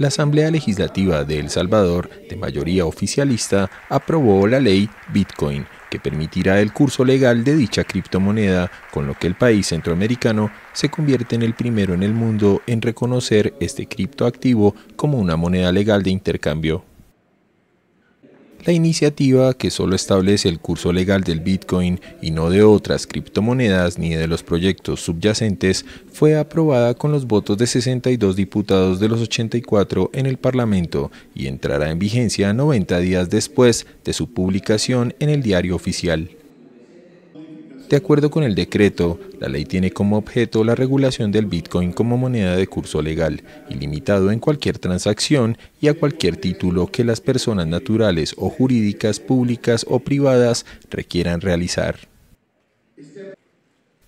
la Asamblea Legislativa de El Salvador, de mayoría oficialista, aprobó la ley Bitcoin, que permitirá el curso legal de dicha criptomoneda, con lo que el país centroamericano se convierte en el primero en el mundo en reconocer este criptoactivo como una moneda legal de intercambio. La iniciativa, que solo establece el curso legal del Bitcoin y no de otras criptomonedas ni de los proyectos subyacentes, fue aprobada con los votos de 62 diputados de los 84 en el Parlamento y entrará en vigencia 90 días después de su publicación en el diario oficial. De acuerdo con el decreto, la ley tiene como objeto la regulación del Bitcoin como moneda de curso legal, ilimitado en cualquier transacción y a cualquier título que las personas naturales o jurídicas, públicas o privadas requieran realizar.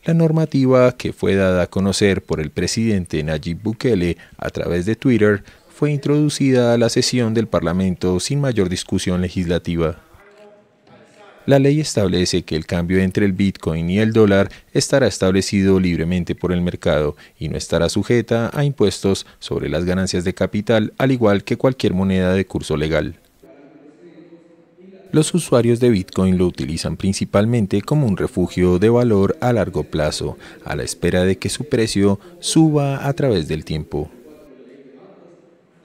La normativa que fue dada a conocer por el presidente Nayib Bukele a través de Twitter fue introducida a la sesión del Parlamento sin mayor discusión legislativa. La ley establece que el cambio entre el Bitcoin y el dólar estará establecido libremente por el mercado y no estará sujeta a impuestos sobre las ganancias de capital, al igual que cualquier moneda de curso legal. Los usuarios de Bitcoin lo utilizan principalmente como un refugio de valor a largo plazo, a la espera de que su precio suba a través del tiempo.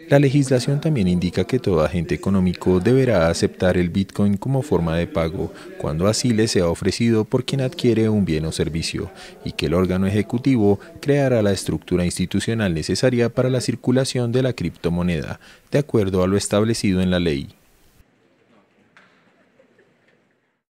La legislación también indica que todo agente económico deberá aceptar el Bitcoin como forma de pago cuando así le sea ofrecido por quien adquiere un bien o servicio y que el órgano ejecutivo creará la estructura institucional necesaria para la circulación de la criptomoneda, de acuerdo a lo establecido en la ley.